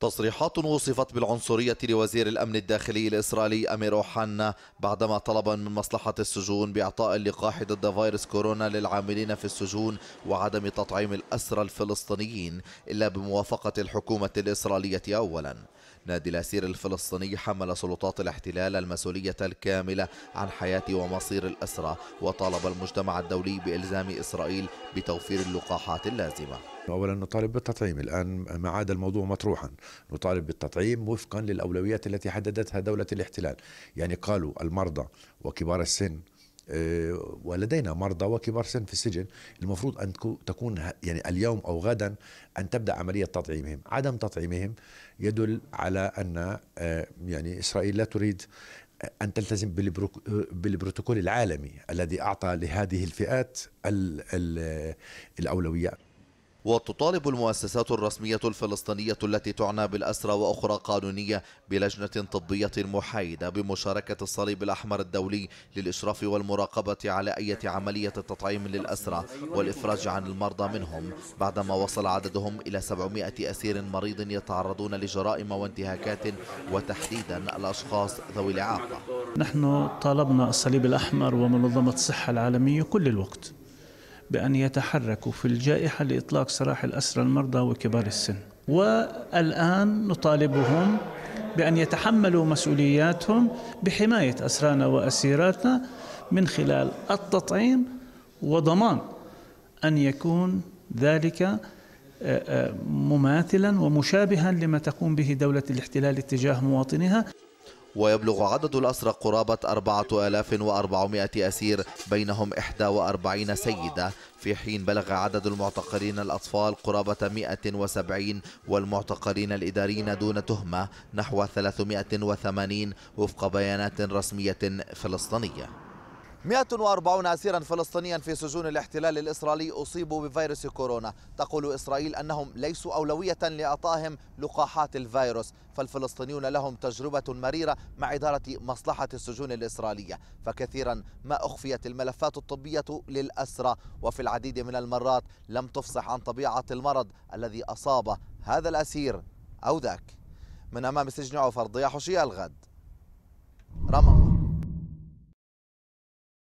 تصريحات وصفت بالعنصرية لوزير الأمن الداخلي الإسرائيلي أمير أوحانا بعدما طلب من مصلحة السجون بإعطاء اللقاح ضد فيروس كورونا للعاملين في السجون وعدم تطعيم الأسرى الفلسطينيين إلا بموافقة الحكومة الإسرائيلية أولا نادي الأسير الفلسطيني حمل سلطات الاحتلال المسؤولية الكاملة عن حياة ومصير الأسرى وطالب المجتمع الدولي بإلزام إسرائيل بتوفير اللقاحات اللازمة نحن اولا نطالب بالتطعيم الان ما عاد الموضوع مطروحا نطالب بالتطعيم وفقا للاولويات التي حددتها دوله الاحتلال يعني قالوا المرضى وكبار السن آه، ولدينا مرضى وكبار سن في السجن المفروض ان تكون يعني اليوم او غدا ان تبدا عمليه تطعيمهم، عدم تطعيمهم يدل على ان آه، يعني اسرائيل لا تريد آه، ان تلتزم بالبروتوكول العالمي الذي اعطى لهذه الفئات الاولويه. وتطالب المؤسسات الرسمية الفلسطينية التي تعنى بالأسرى وأخرى قانونية بلجنة طبية محايدة بمشاركة الصليب الأحمر الدولي للإشراف والمراقبة على أي عملية تطعيم للأسرى والإفراج عن المرضى منهم بعدما وصل عددهم إلى 700 أسير مريض يتعرضون لجرائم وانتهاكات وتحديدا الأشخاص ذوي الإعاقة نحن طالبنا الصليب الأحمر ومنظمة الصحة العالمية كل الوقت بأن يتحركوا في الجائحة لإطلاق سراح الأسرى المرضى وكبار السن والآن نطالبهم بأن يتحملوا مسؤولياتهم بحماية أسرانا وأسيراتنا من خلال التطعيم وضمان أن يكون ذلك آه، آه، مماثلا ومشابها لما تقوم به دولة الاحتلال تجاه مواطنها ويبلغ عدد الأسرى قرابة 4400 أسير بينهم 41 سيدة في حين بلغ عدد المعتقلين الأطفال قرابة 170 والمعتقلين الإداريين دون تهمة نحو 380 وفق بيانات رسمية فلسطينية 140 أسيرا فلسطينيا في سجون الاحتلال الإسرائيلي أصيبوا بفيروس كورونا تقول إسرائيل أنهم ليسوا أولوية لإعطائهم لقاحات الفيروس فالفلسطينيون لهم تجربة مريرة مع إدارة مصلحة السجون الإسرائيلية فكثيرا ما أخفيت الملفات الطبية للأسرى وفي العديد من المرات لم تفصح عن طبيعة المرض الذي أصاب هذا الأسير أو ذاك من أمام سجن عفر ضياح الغد رام